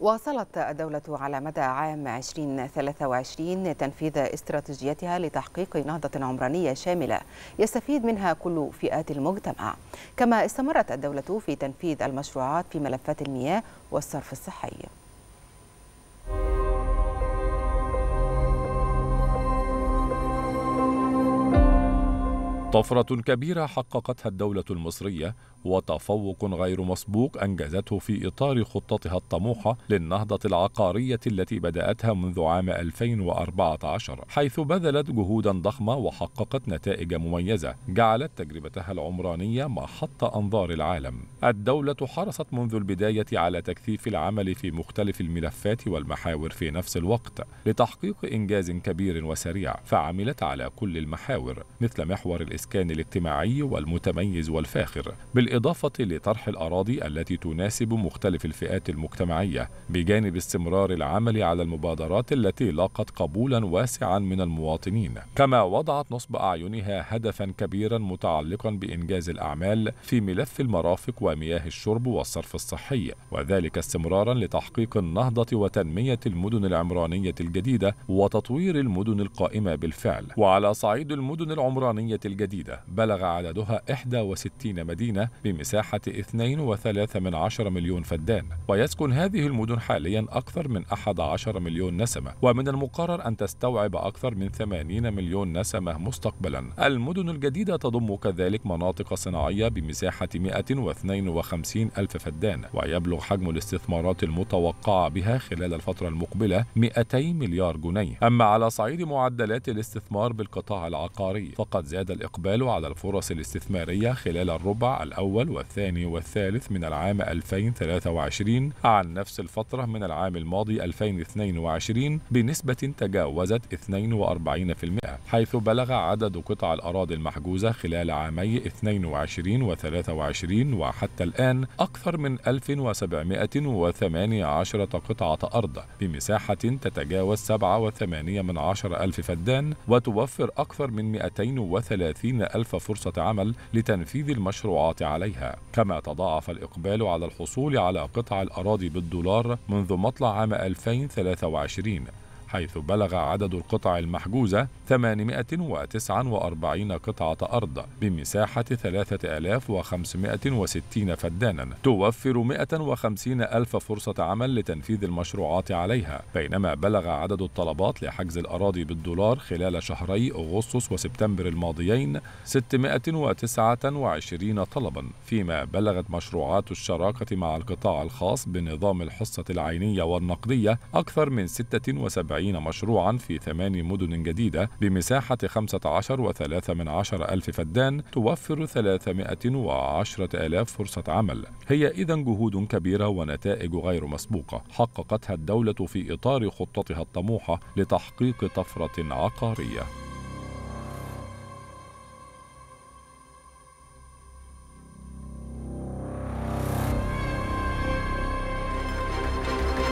واصلت الدولة على مدى عام 2023 تنفيذ استراتيجيتها لتحقيق نهضة عمرانية شاملة يستفيد منها كل فئات المجتمع كما استمرت الدولة في تنفيذ المشروعات في ملفات المياه والصرف الصحي طفرة كبيرة حققتها الدولة المصرية وتفوق غير مسبوق أنجزته في إطار خطتها الطموحة للنهضة العقارية التي بدأتها منذ عام 2014 حيث بذلت جهودا ضخمة وحققت نتائج مميزة جعلت تجربتها العمرانية محط أنظار العالم الدولة حرصت منذ البداية على تكثيف العمل في مختلف الملفات والمحاور في نفس الوقت لتحقيق إنجاز كبير وسريع فعملت على كل المحاور مثل محور الإسكان الاجتماعي والمتميز والفاخر بالإضافة لطرح الأراضي التي تناسب مختلف الفئات المجتمعية بجانب استمرار العمل على المبادرات التي لاقت قبولا واسعا من المواطنين كما وضعت نصب أعينها هدفا كبيرا متعلقا بإنجاز الأعمال في ملف المرافق ومياه الشرب والصرف الصحي وذلك استمرارا لتحقيق النهضة وتنمية المدن العمرانية الجديدة وتطوير المدن القائمة بالفعل وعلى صعيد المدن العمرانية الجديدة جديدة بلغ عددها 61 مدينة بمساحة 2.3 مليون فدان ويسكن هذه المدن حاليا أكثر من 11 مليون نسمة ومن المقرر أن تستوعب أكثر من 80 مليون نسمة مستقبلا المدن الجديدة تضم كذلك مناطق صناعية بمساحة 152 ألف فدان ويبلغ حجم الاستثمارات المتوقعة بها خلال الفترة المقبلة 200 مليار جنيه أما على صعيد معدلات الاستثمار بالقطاع العقاري فقد زاد الإقتصاد الإقبال على الفرص الاستثمارية خلال الربع الأول والثاني والثالث من العام 2023 عن نفس الفترة من العام الماضي 2022 بنسبة تجاوزت 42% حيث بلغ عدد قطع الأراضي المحجوزة خلال عامي 22 و 23 وحتى الآن أكثر من 1718 قطعة أرض بمساحة تتجاوز 7.8 ألف فدان وتوفر أكثر من 230 وخمسين ألف فرصة عمل لتنفيذ المشروعات عليها كما تضاعف الإقبال على الحصول على قطع الأراضي بالدولار منذ مطلع عام 2023 حيث بلغ عدد القطع المحجوزة 849 قطعة أرض بمساحة 3560 فدانا توفر 150 ألف فرصة عمل لتنفيذ المشروعات عليها بينما بلغ عدد الطلبات لحجز الأراضي بالدولار خلال شهري أغسطس وسبتمبر الماضيين 629 طلبا فيما بلغت مشروعات الشراكة مع القطاع الخاص بنظام الحصة العينية والنقدية أكثر من 76 وتسعين مشروعا في ثمان مدن جديدة بمساحة 15 وثلاثة من عشر ألف فدان توفر 310 آلاف فرصة عمل هي إذا جهود كبيرة ونتائج غير مسبوقة حققتها الدولة في إطار خطتها الطموحة لتحقيق طفرة عقارية